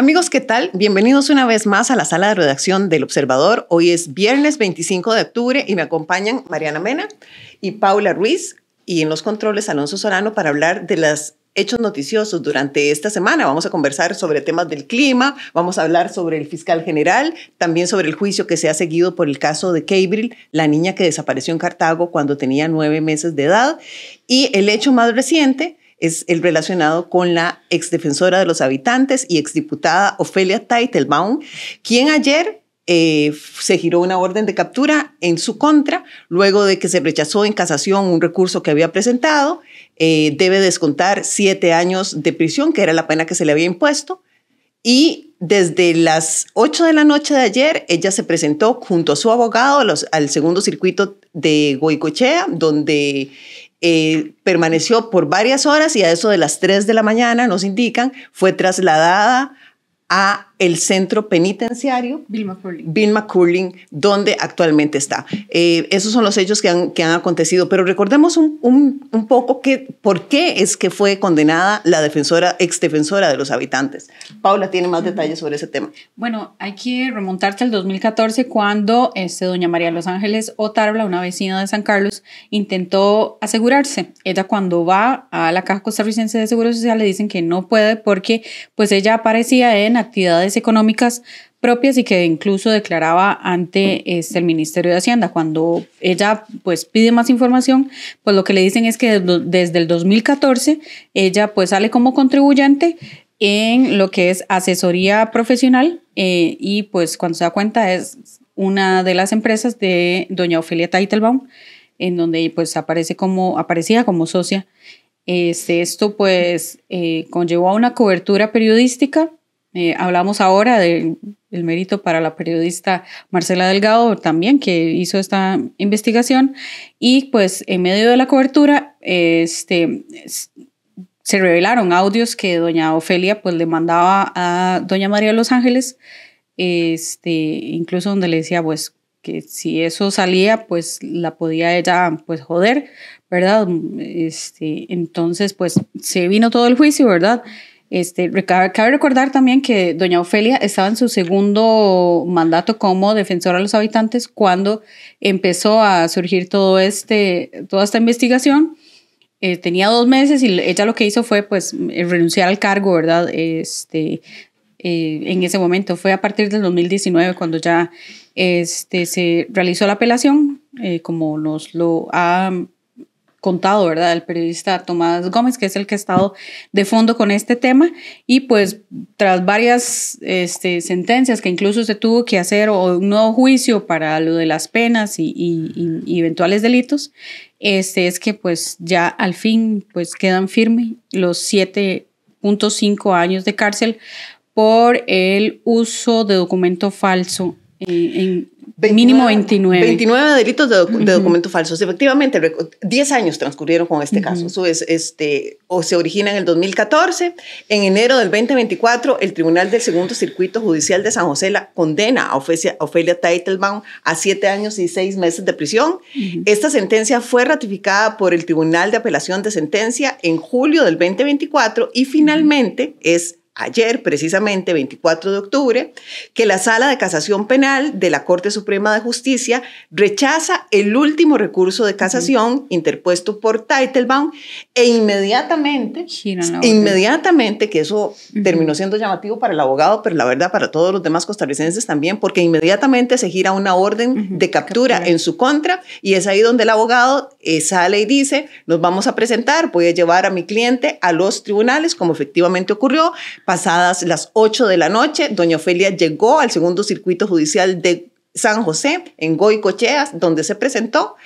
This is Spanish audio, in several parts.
Amigos, ¿qué tal? Bienvenidos una vez más a la sala de redacción del Observador. Hoy es viernes 25 de octubre y me acompañan Mariana Mena y Paula Ruiz y en los controles Alonso Sorano para hablar de los hechos noticiosos durante esta semana. Vamos a conversar sobre temas del clima, vamos a hablar sobre el fiscal general, también sobre el juicio que se ha seguido por el caso de Cabril la niña que desapareció en Cartago cuando tenía nueve meses de edad, y el hecho más reciente es el relacionado con la exdefensora de los habitantes y exdiputada Ofelia Teitelbaum, quien ayer eh, se giró una orden de captura en su contra, luego de que se rechazó en casación un recurso que había presentado, eh, debe descontar siete años de prisión, que era la pena que se le había impuesto, y desde las ocho de la noche de ayer, ella se presentó junto a su abogado al segundo circuito de Goicochea, donde eh, permaneció por varias horas y a eso de las 3 de la mañana, nos indican, fue trasladada a el centro penitenciario Bill McCurling, donde actualmente está. Eh, esos son los hechos que han, que han acontecido, pero recordemos un, un, un, poco que, por qué es que fue condenada la defensora, exdefensora de los habitantes. Paula tiene más detalles sobre ese tema. Bueno, hay que remontarse al 2014 cuando este, doña María Los Ángeles Otarla, una vecina de San Carlos, intentó asegurarse. Ella cuando va a la Caja Costarricense de Seguro Social le dicen que no puede porque pues ella aparecía en actividades económicas propias y que incluso declaraba ante este, el Ministerio de Hacienda. Cuando ella pues pide más información, pues lo que le dicen es que desde el 2014 ella pues sale como contribuyente en lo que es asesoría profesional eh, y pues cuando se da cuenta es una de las empresas de doña Ofelia Teitelbaum, en donde pues aparece como, aparecía como socia. Este, esto pues eh, conllevó a una cobertura periodística eh, hablamos ahora del mérito para la periodista Marcela Delgado también, que hizo esta investigación, y pues en medio de la cobertura este, se revelaron audios que doña Ofelia pues le mandaba a doña María de los Ángeles, este, incluso donde le decía pues que si eso salía pues la podía ella pues joder, ¿verdad? Este, entonces pues se vino todo el juicio, ¿verdad? Este, cabe recordar también que doña Ofelia estaba en su segundo mandato como defensora de los habitantes cuando empezó a surgir todo este, toda esta investigación. Eh, tenía dos meses y ella lo que hizo fue pues eh, renunciar al cargo, ¿verdad? Este, eh, en ese momento fue a partir del 2019 cuando ya este, se realizó la apelación, como nos lo ha contado, ¿verdad? El periodista Tomás Gómez, que es el que ha estado de fondo con este tema, y pues tras varias este, sentencias que incluso se tuvo que hacer o un nuevo juicio para lo de las penas y, eventuales delitos, este es que pues ya al fin pues quedan firmes los 7.5 años de cárcel por el uso de documento falso en, mínimo 29. 29 delitos de, documentos falsos. Efectivamente, 10 años transcurrieron con este caso. Eso es, este, o se origina en el 2014. En enero del 2024, el Tribunal del Segundo Circuito Judicial de San José la condena a Ofelia, Ofelia Teitelbaum a 7 años y 6 meses de prisión. Esta sentencia fue ratificada por el Tribunal de Apelación de Sentencia en julio del 2024 y finalmente es ayer, precisamente 24 de octubre, que la Sala de Casación Penal de la Corte Suprema de Justicia rechaza el último recurso de casación interpuesto por Teitelbaum e inmediatamente, inmediatamente, que eso terminó siendo llamativo para el abogado, pero la verdad para todos los demás costarricenses también, porque inmediatamente se gira una orden de captura, en su contra y es ahí donde el abogado eh, sale y dice, nos vamos a presentar, voy a llevar a mi cliente a los tribunales, como efectivamente ocurrió, Pasadas las 8 de la noche, doña Ofelia llegó al segundo circuito judicial de San José, en Goicocheas, donde se presentó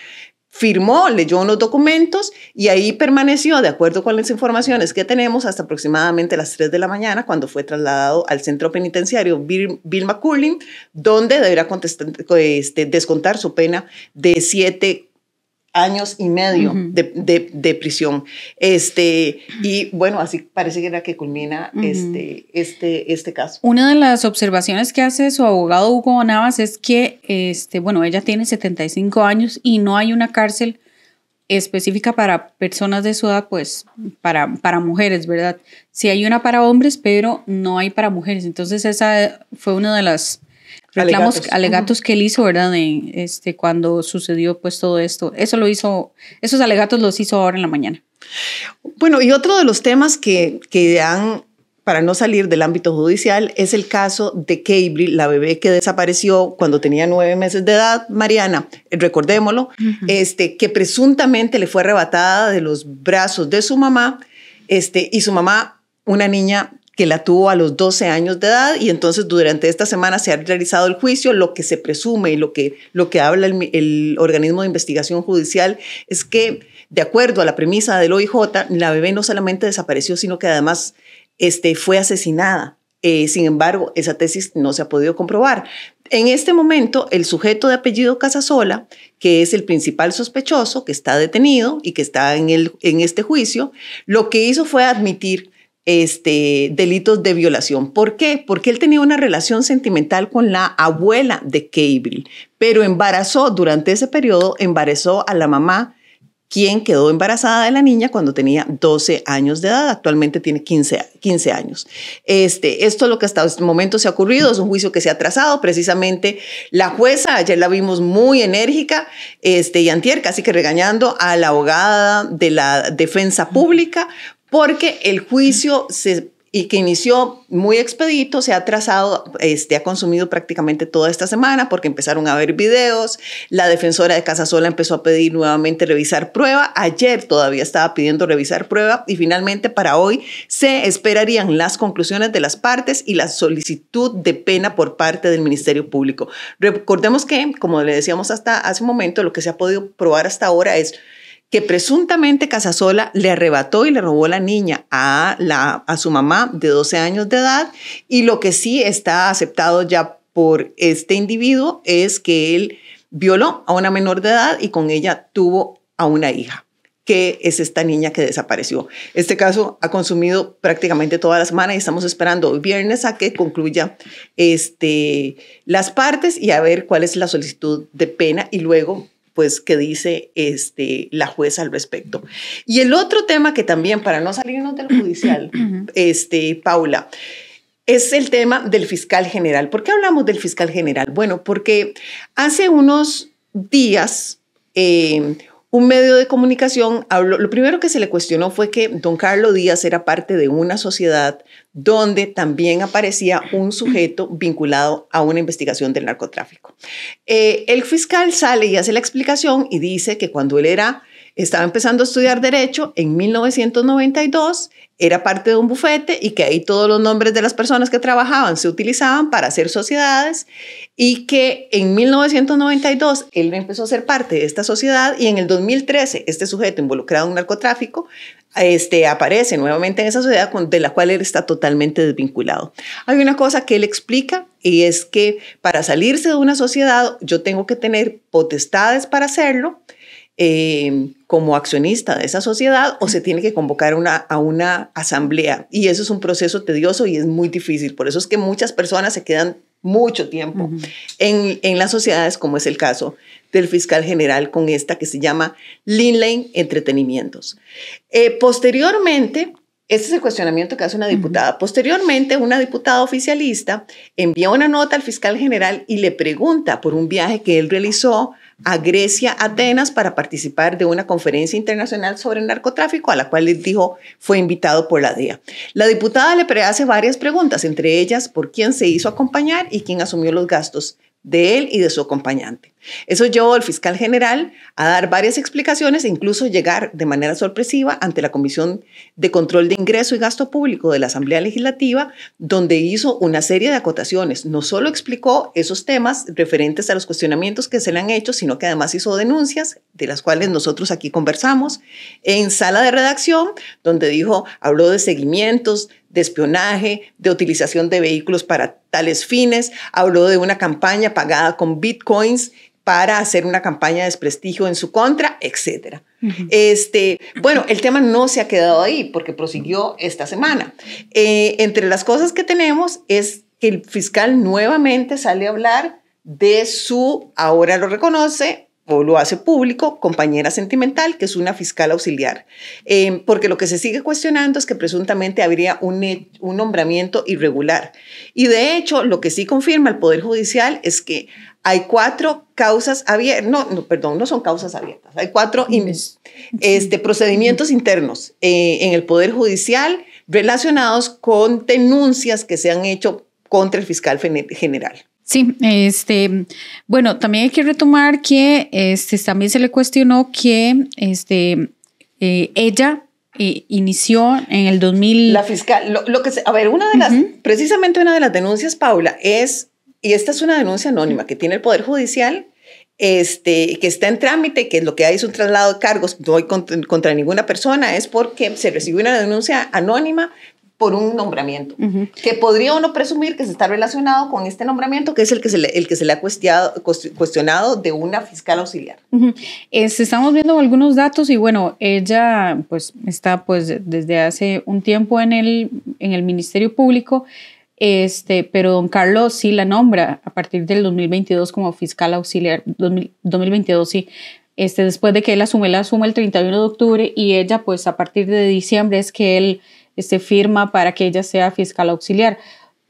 firmó, leyó unos documentos y ahí permaneció, de acuerdo con las informaciones que tenemos, hasta aproximadamente las 3 de la mañana, cuando fue trasladado al centro penitenciario Bill McCullin, donde deberá este, descontar su pena de 7 años y medio de, prisión. Este, y bueno, así parece que era que culmina este, este, este caso. Una de las observaciones que hace su abogado Hugo Navas es que, este, bueno, ella tiene 75 años y no hay una cárcel específica para personas de su edad, pues para, para mujeres, ¿verdad? Sí hay una para hombres, pero no hay para mujeres. Entonces esa fue una de las reclamos, alegatos, que él hizo, ¿verdad? este, cuando sucedió pues todo esto. Eso lo hizo, esos alegatos los hizo ahora en la mañana. Bueno, y otro de los temas que, que para no salir del ámbito judicial, es el caso de Cabri, la bebé que desapareció cuando tenía nueve meses de edad, Mariana, recordémoslo, este, que presuntamente le fue arrebatada de los brazos de su mamá, este, y su mamá, una niña que la tuvo a los 12 años de edad y entonces durante esta semana se ha realizado el juicio. Lo que se presume y lo que, lo que habla el, organismo de investigación judicial es que, de acuerdo a la premisa del OIJ, la bebé no solamente desapareció, sino que además este, fue asesinada. Eh, sin embargo, esa tesis no se ha podido comprobar. En este momento, el sujeto de apellido Casasola, que es el principal sospechoso, que está detenido y que está en, el, en este juicio, lo que hizo fue admitir este, delitos de violación. ¿Por qué? Porque él tenía una relación sentimental con la abuela de Cable, pero embarazó, durante ese periodo, embarazó a la mamá, quien quedó embarazada de la niña cuando tenía 12 años de edad. Actualmente tiene 15, 15 años. Este, esto es lo que hasta este momento se ha ocurrido, es un juicio que se ha trazado. Precisamente la jueza, ayer la vimos muy enérgica este, y antier, casi que regañando a la abogada de la defensa pública porque el juicio y que inició muy expedito, se ha trazado, este, ha consumido prácticamente toda esta semana porque empezaron a ver videos, la defensora de Casasola empezó a pedir nuevamente revisar prueba, ayer todavía estaba pidiendo revisar prueba y finalmente para hoy se esperarían las conclusiones de las partes y la solicitud de pena por parte del Ministerio Público. Recordemos que, como le decíamos hasta hace un momento, lo que se ha podido probar hasta ahora es que presuntamente Casasola le arrebató y le robó la niña a, la, a su mamá de 12 años de edad y lo que sí está aceptado ya por este individuo es que él violó a una menor de edad y con ella tuvo a una hija que es esta niña que desapareció. Este caso ha consumido prácticamente toda la semana y estamos esperando viernes a que concluya este, las partes y a ver cuál es la solicitud de pena y luego pues que dice este, la jueza al respecto. Y el otro tema que también, para no salirnos del judicial, este, Paula, es el tema del fiscal general. ¿Por qué hablamos del fiscal general? Bueno, porque hace unos días eh, un medio de comunicación lo primero que se le cuestionó fue que don Carlos Díaz era parte de una sociedad donde también aparecía un sujeto vinculado a una investigación del narcotráfico. Eh, el fiscal sale y hace la explicación y dice que cuando él era estaba empezando a estudiar derecho en 1992, era parte de un bufete y que ahí todos los nombres de las personas que trabajaban se utilizaban para hacer sociedades y que en 1992 él empezó a ser parte de esta sociedad y en el 2013 este sujeto involucrado en narcotráfico este, aparece nuevamente en esa sociedad de la cual él está totalmente desvinculado. Hay una cosa que él explica y es que para salirse de una sociedad yo tengo que tener potestades para hacerlo, Em, como accionista de esa sociedad o se tiene que convocar a una asamblea. Y eso es un proceso tedioso y es muy difícil. Por eso es que muchas personas se quedan mucho tiempo en, las sociedades, como es el caso del fiscal general con esta que se llama Linlane Entretenimientos. Eh, posteriormente, este es el cuestionamiento que hace una diputada. Posteriormente, una diputada oficialista envía una nota al fiscal general y le pregunta por un viaje que él realizó a Grecia, Atenas, para participar de una conferencia internacional sobre el narcotráfico, a la cual les dijo fue invitado por la DEA. La diputada le hace varias preguntas, entre ellas por quién se hizo acompañar y quién asumió los gastos de él y de su acompañante. Eso llevó al fiscal general a dar varias explicaciones e incluso llegar de manera sorpresiva ante la Comisión de Control de Ingreso y Gasto Público de la Asamblea Legislativa, donde hizo una serie de acotaciones. No solo explicó esos temas referentes a los cuestionamientos que se le han hecho, sino que además hizo denuncias, de las cuales nosotros aquí conversamos, en sala de redacción, donde dijo, habló de seguimientos, de espionaje, de utilización de vehículos para tales fines, habló de una campaña pagada con bitcoins para hacer una campaña de desprestigio en su contra, etc. este, bueno, el tema no se ha quedado ahí porque prosiguió esta semana. Eh, entre las cosas que tenemos es que el fiscal nuevamente sale a hablar de su, ahora lo reconoce, o lo hace público, compañera sentimental, que es una fiscal auxiliar. Em, porque lo que se sigue cuestionando es que presuntamente habría un, nombramiento irregular. Y de hecho, lo que sí confirma el Poder Judicial es que hay cuatro causas abiertas, no, perdón, no son causas abiertas, hay cuatro este, procedimientos internos eh, en el Poder Judicial relacionados con denuncias que se han hecho contra el fiscal general. Sí, este, bueno, también hay que retomar que este, también se le cuestionó que este, eh, ella eh, inició en el 2000. La fiscal, lo, que, se, a ver, una de las, precisamente una de las denuncias, Paula, es, y esta es una denuncia anónima que tiene el Poder Judicial, este, que está en trámite, que es lo que hay es un traslado de cargos, no hay contra, ninguna persona, es porque se recibió una denuncia anónima por un nombramiento, que podría uno presumir que se está relacionado con este nombramiento, que es el que se le, el que se le ha cuestionado, de una fiscal auxiliar. estamos viendo algunos datos y bueno, ella pues está pues desde hace un tiempo en el, en el Ministerio Público, este, pero don Carlos sí la nombra a partir del 2022 como fiscal auxiliar, 2022 sí. Este, después de que él asume, la suma el 31 de octubre y ella pues a partir de diciembre es que él este, firma para que ella sea fiscal auxiliar.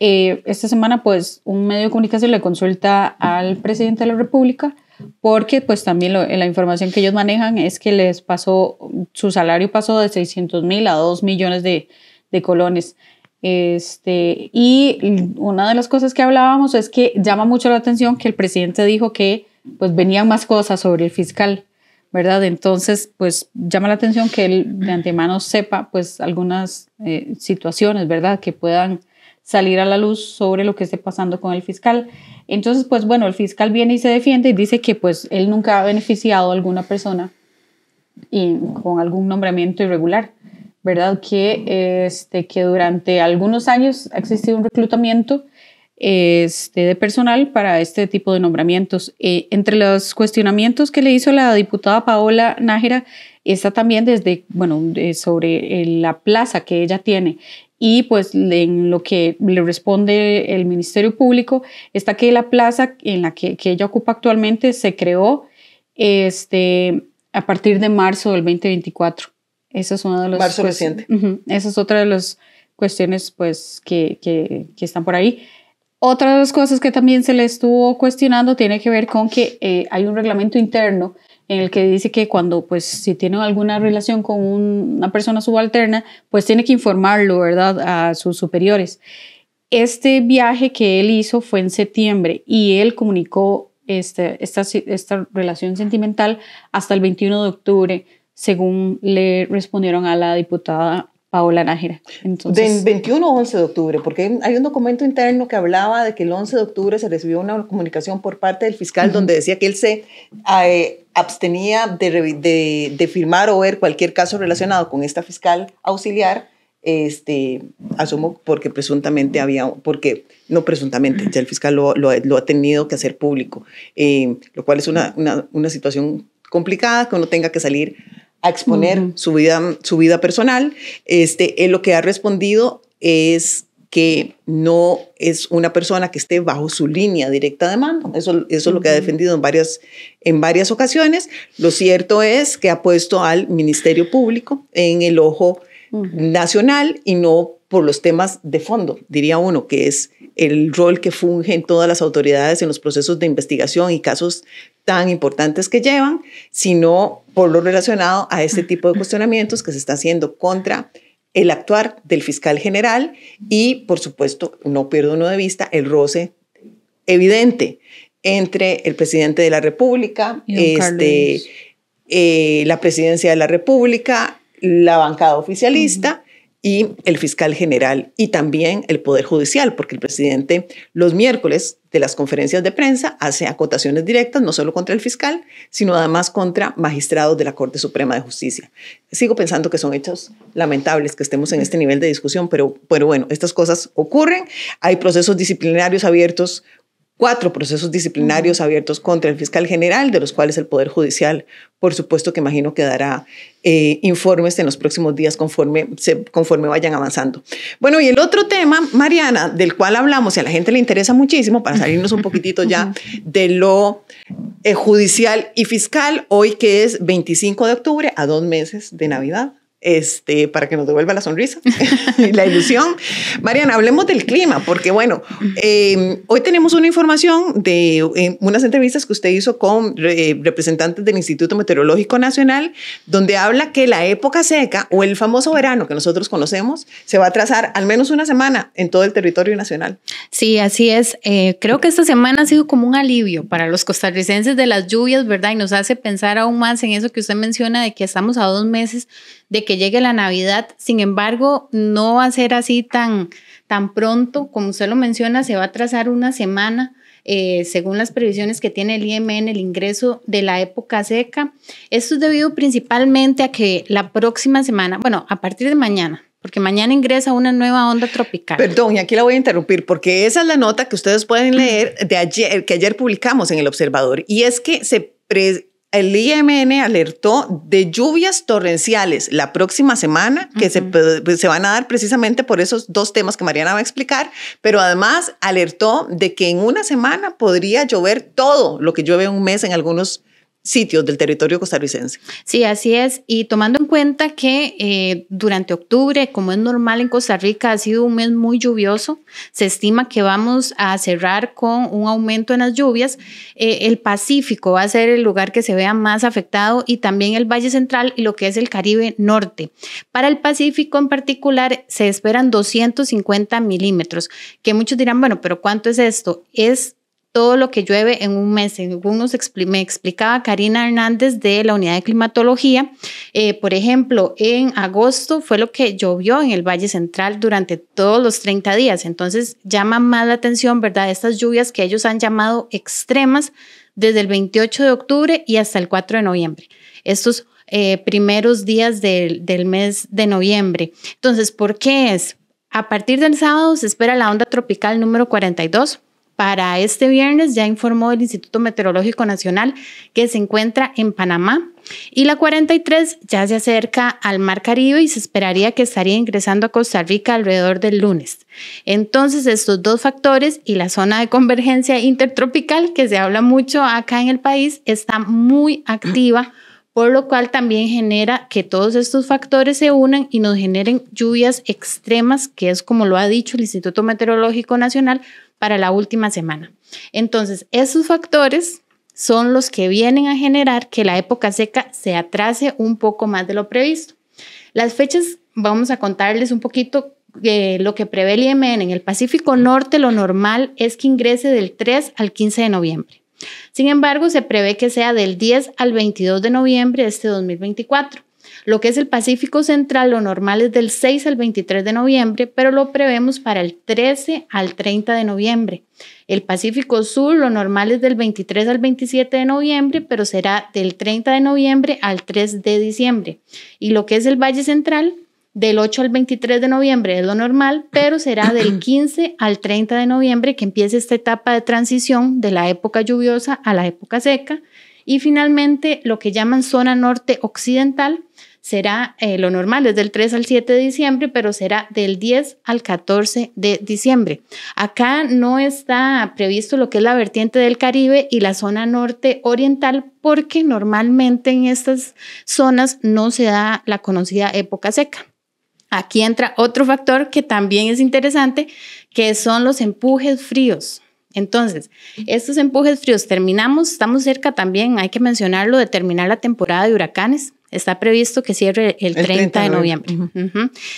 Eh, esta semana, pues, un medio de comunicación le consulta al presidente de la República porque, pues, también la información que ellos manejan es que les pasó, su salario pasó de 600 mil a 2 millones de, colones. Este, y una de las cosas que hablábamos es que llama mucho la atención que el presidente dijo que pues venían más cosas sobre el fiscal. ¿verdad? Entonces, pues llama la atención que él de antemano sepa pues algunas eh, situaciones, ¿verdad? Que puedan salir a la luz sobre lo que esté pasando con el fiscal. Entonces, pues bueno, el fiscal viene y se defiende y dice que pues él nunca ha beneficiado a alguna persona y, con algún nombramiento irregular, ¿verdad? Que, este, que durante algunos años ha existido un reclutamiento este, de personal para este tipo de nombramientos. Eh, entre los cuestionamientos que le hizo la diputada Paola Nájera está también desde, bueno, sobre eh, la plaza que ella tiene. Y pues en lo que le responde el Ministerio Público está que la plaza en la que, ella ocupa actualmente se creó este, a partir de marzo del 2024. Eso es uno de los... Marzo reciente. esa es otra de las cuestiones pues, que están por ahí. Otras de las cosas que también se le estuvo cuestionando tiene que ver con que eh, hay un reglamento interno en el que dice que cuando, pues, si tiene alguna relación con una persona subalterna, pues tiene que informarlo, ¿verdad?, a sus superiores. Este viaje que él hizo fue en septiembre y él comunicó este, esta, esta relación sentimental hasta el 21 de octubre, según le respondieron a la diputada Paola Nájera. Entonces, Del 21 o 11 de octubre, porque hay un documento interno que hablaba de que el 11 de octubre se recibió una comunicación por parte del fiscal donde decía que él se eh, abstenía de, firmar o ver cualquier caso relacionado con esta fiscal auxiliar. Este, asumo porque presuntamente había, porque no presuntamente, ya el fiscal lo, ha tenido que hacer público, eh, lo cual es una, una situación complicada que uno tenga que salir a exponer su, vida, su vida personal. Este, él lo que ha respondido es que no es una persona que esté bajo su línea directa de mando. Eso, eso es lo que ha defendido en varias, en varias ocasiones. Lo cierto es que ha puesto al Ministerio Público en el ojo nacional y no por los temas de fondo, diría uno, que es el rol que fungen todas las autoridades en los procesos de investigación y casos tan importantes que llevan, sino por lo relacionado a este tipo de cuestionamientos que se está haciendo contra el actuar del fiscal general y, por supuesto, no pierdo uno de vista el roce evidente entre el presidente de la República, este, eh, la presidencia de la República, la bancada oficialista y el fiscal general y también el Poder Judicial, porque el presidente los miércoles de las conferencias de prensa hace acotaciones directas, no solo contra el fiscal, sino además contra magistrados de la Corte Suprema de Justicia. Sigo pensando que son hechos lamentables que estemos en este nivel de discusión, pero, pero bueno, estas cosas ocurren. Hay procesos disciplinarios abiertos cuatro procesos disciplinarios abiertos contra el fiscal general, de los cuales el Poder Judicial, por supuesto que imagino que dará eh, informes en los próximos días conforme, conforme vayan avanzando. Bueno, y el otro tema, Mariana, del cual hablamos y a la gente le interesa muchísimo, para salirnos un poquitito ya de lo eh, judicial y fiscal, hoy que es 25 de octubre, a dos meses de Navidad. Este, para que nos devuelva la sonrisa y la ilusión. Mariana, hablemos del clima, porque bueno, em, hoy tenemos una información de em, unas entrevistas que usted hizo con representantes del Instituto Meteorológico Nacional, donde habla que la época seca o el famoso verano que nosotros conocemos se va a trazar al menos una semana en todo el territorio nacional. Sí, así es. Eh, creo que esta semana ha sido como un alivio para los costarricenses de las lluvias, ¿verdad? Y nos hace pensar aún más en eso que usted menciona de que estamos a dos meses de que llegue la Navidad. Sin embargo, no va a ser así tan, tan pronto, como usted lo menciona, se va a trazar una semana. Eh, según las previsiones que tiene el IMN, el ingreso de la época seca. Esto es debido principalmente a que la próxima semana, bueno, a partir de mañana, porque mañana ingresa una nueva onda tropical. Perdón, y aquí la voy a interrumpir, porque esa es la nota que ustedes pueden leer de ayer, que ayer publicamos en el Observador, y es que se el IMN alertó de lluvias torrenciales la próxima semana, que pues, se, van a dar precisamente por esos dos temas que Mariana va a explicar, pero además alertó de que en una semana podría llover todo lo que llueve un mes en algunos sitios del territorio costarricense. Sí, así es. Y tomando en cuenta que eh, durante octubre, como es normal en Costa Rica, ha sido un mes muy lluvioso, se estima que vamos a cerrar con un aumento en las lluvias. Eh, el Pacífico va a ser el lugar que se vea más afectado y también el Valle Central y lo que es el Caribe Norte. Para el Pacífico en particular, se esperan 250 milímetros, que muchos dirán, bueno, pero ¿cuánto es esto? Es todo lo que llueve en un mes. Según me explicaba Karina Hernández de la unidad de climatología, eh, por ejemplo, en agosto fue lo que llovió en el Valle Central durante todos los 30 días. Entonces llama más la atención, ¿verdad? Estas lluvias que ellos han llamado extremas desde el 28 de octubre y hasta el 4 de noviembre. Estos eh, primeros días del, del mes de noviembre. Entonces, ¿por qué es? A partir del sábado se espera la onda tropical número 42 para este viernes ya informó el Instituto Meteorológico Nacional que se encuentra en Panamá y la 43 ya se acerca al Mar Caribe y se esperaría que estaría ingresando a Costa Rica alrededor del lunes. Entonces, estos dos factores y la zona de convergencia intertropical, que se habla mucho acá en el país, está muy activa por lo cual también genera que todos estos factores se unan y nos generen lluvias extremas, que es como lo ha dicho el Instituto Meteorológico Nacional para la última semana. Entonces, esos factores son los que vienen a generar que la época seca se atrase un poco más de lo previsto. Las fechas, vamos a contarles un poquito eh, lo que prevé el IMN en el Pacífico Norte, lo normal es que ingrese del 3 al 15 de noviembre. Sin embargo, se prevé que sea del 10 al 22 de noviembre de este 2024. Lo que es el Pacífico Central, lo normal es del 6 al 23 de noviembre, pero lo prevemos para el 13 al 30 de noviembre. El Pacífico Sur, lo normal es del 23 al 27 de noviembre, pero será del 30 de noviembre al 3 de diciembre. Y lo que es el Valle Central, del 8 al 23 de noviembre es lo normal, pero será del 15 al 30 de noviembre que empiece esta etapa de transición de la época lluviosa a la época seca. Y finalmente, lo que llaman zona norte occidental será eh, lo normal, es del 3 al 7 de diciembre, pero será del 10 al 14 de diciembre. Acá no está previsto lo que es la vertiente del Caribe y la zona norte oriental, porque normalmente en estas zonas no se da la conocida época seca. Aquí entra otro factor que también es interesante, que son los empujes fríos. Entonces, estos empujes fríos terminamos, estamos cerca también, hay que mencionarlo, de terminar la temporada de huracanes. Está previsto que cierre el, 30, de noviembre.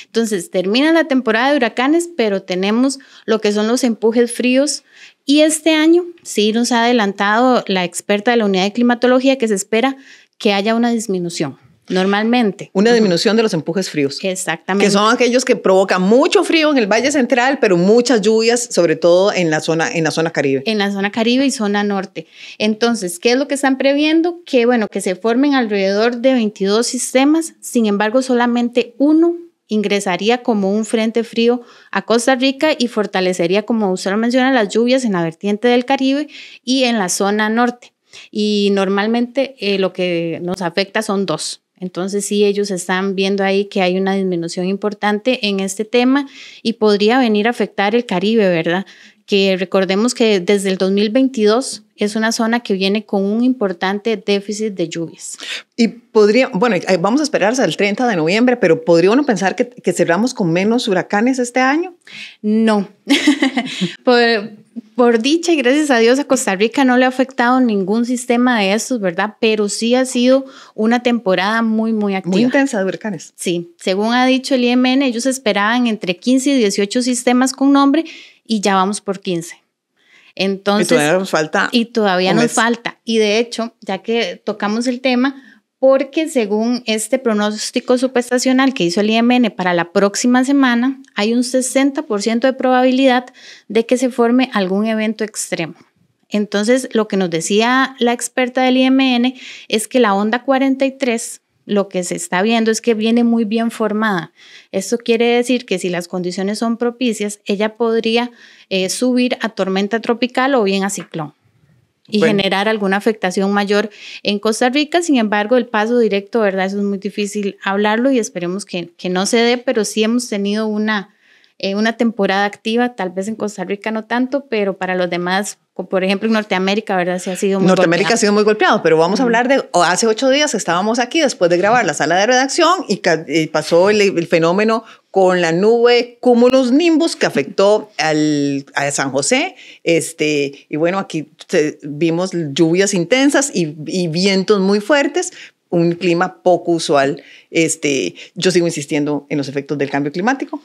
Entonces, termina la temporada de huracanes, pero tenemos lo que son los empujes fríos. Y este año sí nos ha adelantado la experta de la unidad de climatología que se espera que haya una disminución normalmente. Una disminución de los empujes fríos. Exactamente. Que son aquellos que provocan mucho frío en el Valle Central, pero muchas lluvias, sobre todo en la zona, en la zona Caribe. En la zona Caribe y zona norte. Entonces, ¿qué es lo que están previendo? Que bueno, que se formen alrededor de 22 sistemas, sin embargo, solamente uno ingresaría como un frente frío a Costa Rica y fortalecería, como usted lo menciona, las lluvias en la vertiente del Caribe y en la zona norte. Y normalmente eh, lo que nos afecta son dos, entonces sí, ellos están viendo ahí que hay una disminución importante en este tema y podría venir a afectar el Caribe, ¿verdad? Que recordemos que desde el 2022 es una zona que viene con un importante déficit de lluvias. Y podría, bueno, eh, vamos a esperar hasta el 30 de noviembre, pero ¿podría uno pensar que, cerramos con menos huracanes este año? No. por dicha y gracias a Dios a Costa Rica no le ha afectado ningún sistema de estos, ¿verdad? Pero sí ha sido una temporada muy, muy activa. Muy intensa de huracanes. Sí, según ha dicho el IMN, ellos esperaban entre 15 y 18 sistemas con nombre y ya vamos por 15. Entonces, y todavía nos falta. Y todavía nos falta. Y de hecho, ya que tocamos el tema, porque según este pronóstico supestacional que hizo el IMN para la próxima semana, hay un 60% de probabilidad de que se forme algún evento extremo. Entonces, lo que nos decía la experta del IMN es que la onda 43 lo que se está viendo es que viene muy bien formada. Esto quiere decir que si las condiciones son propicias, ella podría eh, subir a tormenta tropical o bien a ciclón y generar alguna afectación mayor en Costa Rica. Sin embargo, el paso directo, ¿verdad? Eso es muy difícil hablarlo y esperemos que, que no se dé, pero sí hemos tenido una, eh, una temporada activa, tal vez en Costa Rica no tanto, pero para los demás, por ejemplo en Norteamérica, ¿verdad? Se ha sido muy Norteamérica ha sido muy golpeado, pero vamos a hablar de, hace ocho días estábamos aquí después de grabar la sala de redacción y, pasó el, fenómeno con la nube cúmulos nimbus que afectó a San José. Este, y bueno, aquí vimos lluvias intensas y, vientos muy fuertes, un clima poco usual. Este, yo sigo insistiendo en los efectos del cambio climático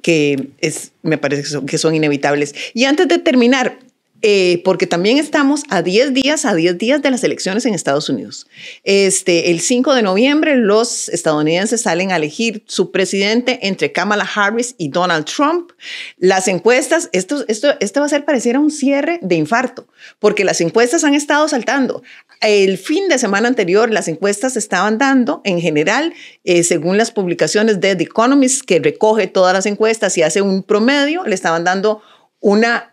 que es, me parece que son, que son inevitables. Y antes de terminar, eh, porque también estamos a 10 días, a 10 días de las elecciones en Estados Unidos. Este, el 5 de noviembre los estadounidenses salen a elegir su presidente entre Kamala Harris y Donald Trump. Las encuestas, esto, esto, esto va a ser pareciera un cierre de infarto, porque las encuestas han estado saltando. El fin de semana anterior las encuestas estaban dando, en general, eh, según las publicaciones de The Economist, que recoge todas las encuestas y hace un promedio, le estaban dando una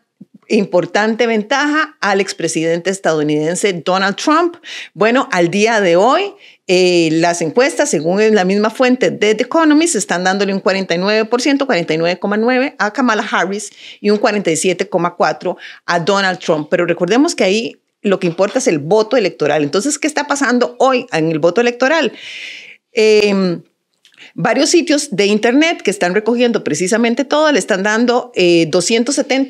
importante ventaja al expresidente estadounidense Donald Trump. Bueno, al día de hoy, eh, las encuestas, según la misma fuente de The Economist, están dándole un 49%, 49,9% a Kamala Harris y un 47,4% a Donald Trump. Pero recordemos que ahí lo que importa es el voto electoral. Entonces, ¿qué está pasando hoy en el voto electoral? Eh, varios sitios de internet que están recogiendo precisamente todo, le están dando 270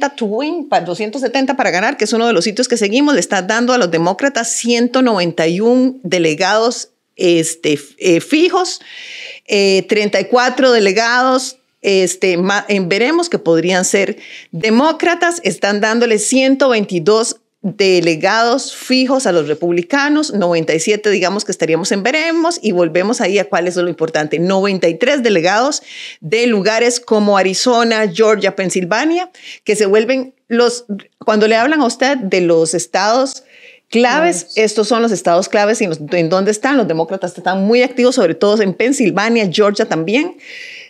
eh, to win, 270 para ganar, que es uno de los sitios que seguimos, le están dando a los demócratas 191 delegados este, eh, fijos, 34 eh, delegados, este, veremos que podrían ser demócratas, están dándole 122 delegados fijos a los republicanos, 97 digamos que estaríamos en veremos y volvemos ahí a cuál es lo importante, 93 delegados de lugares como Arizona, Georgia, Pensilvania, que se vuelven los, cuando le hablan a usted de los estados claves, estos son los estados claves y en dónde están, los demócratas están muy activos, sobre todo en Pensilvania, Georgia también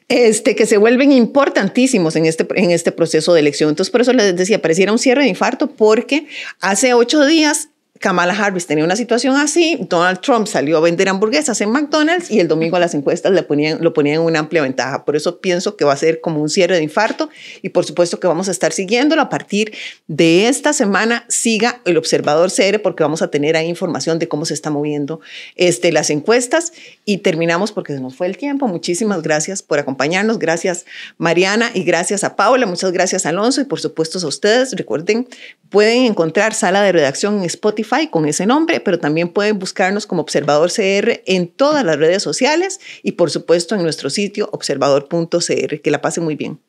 este, que se vuelven importantísimos en este, en este proceso de elección. Entonces, por eso les decía, pareciera un cierre de infarto, porque hace ocho días Kamala Harris tenía una situación así, Donald Trump salió a vender hamburguesas en McDonald's y el domingo a las encuestas le ponían, lo ponían en una amplia ventaja. Por eso pienso que va a ser como un cierre de infarto y por supuesto que vamos a estar siguiéndolo a partir de esta semana. Siga el observador CR porque vamos a tener ahí información de cómo se está moviendo este, las encuestas y terminamos porque se nos fue el tiempo. Muchísimas gracias por acompañarnos. Gracias Mariana y gracias a Paula. Muchas gracias Alonso y por supuesto a ustedes. Recuerden, pueden encontrar sala de redacción en Spotify con ese nombre, pero también pueden buscarnos como Observador CR en todas las redes sociales y por supuesto en nuestro sitio observador.cr. Que la pasen muy bien.